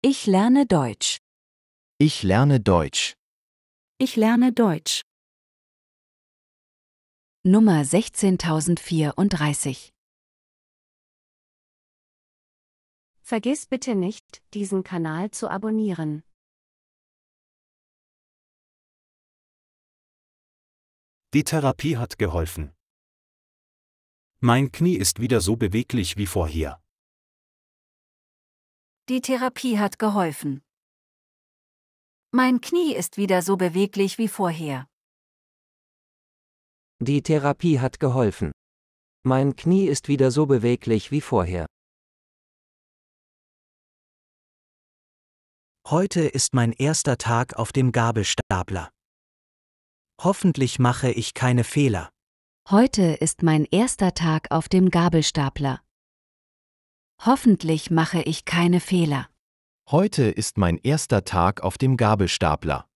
Ich lerne Deutsch. Ich lerne Deutsch. Ich lerne Deutsch. Nummer 16034 Vergiss bitte nicht, diesen Kanal zu abonnieren. Die Therapie hat geholfen. Mein Knie ist wieder so beweglich wie vorher. Die Therapie hat geholfen. Mein Knie ist wieder so beweglich wie vorher. Die Therapie hat geholfen. Mein Knie ist wieder so beweglich wie vorher. Heute ist mein erster Tag auf dem Gabelstapler. Hoffentlich mache ich keine Fehler. Heute ist mein erster Tag auf dem Gabelstapler. Hoffentlich mache ich keine Fehler. Heute ist mein erster Tag auf dem Gabelstapler.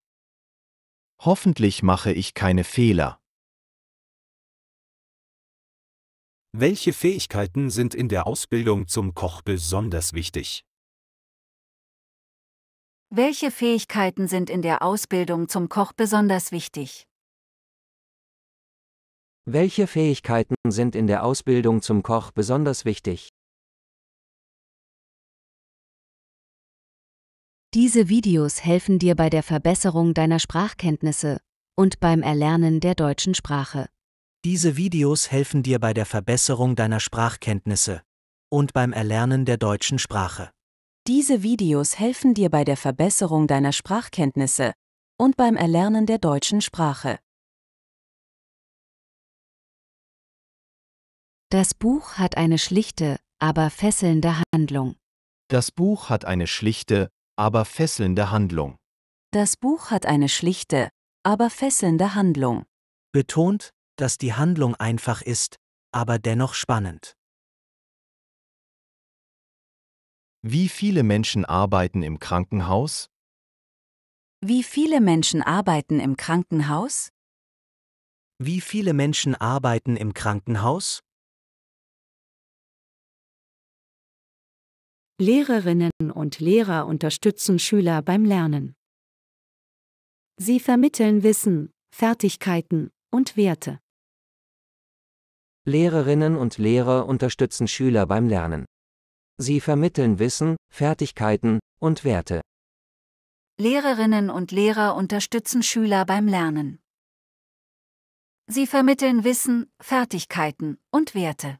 Hoffentlich mache ich keine Fehler. Welche Fähigkeiten sind in der Ausbildung zum Koch besonders wichtig? Welche Fähigkeiten sind in der Ausbildung zum Koch besonders wichtig? Welche Fähigkeiten sind in der Ausbildung zum Koch besonders wichtig? Diese Videos helfen dir bei der Verbesserung deiner Sprachkenntnisse und beim Erlernen der deutschen Sprache. Diese Videos helfen dir bei der Verbesserung deiner Sprachkenntnisse und beim Erlernen der deutschen Sprache. Diese Videos helfen dir bei der Verbesserung deiner Sprachkenntnisse und beim Erlernen der deutschen Sprache. Das Buch hat eine schlichte, aber fesselnde Handlung. Das Buch hat eine schlichte, aber fesselnde Handlung. Das Buch hat eine schlichte, aber fesselnde Handlung. Betont, dass die Handlung einfach ist, aber dennoch spannend. Wie viele Menschen arbeiten im Krankenhaus? Wie viele Menschen arbeiten im Krankenhaus? Wie viele Menschen arbeiten im Krankenhaus? Lehrerinnen und Lehrer unterstützen Schüler beim Lernen. Sie vermitteln Wissen, Fertigkeiten und Werte. Lehrerinnen und Lehrer unterstützen Schüler beim Lernen. Sie vermitteln Wissen, Fertigkeiten und Werte. Lehrerinnen und Lehrer unterstützen Schüler beim Lernen. Sie vermitteln Wissen, Fertigkeiten und Werte.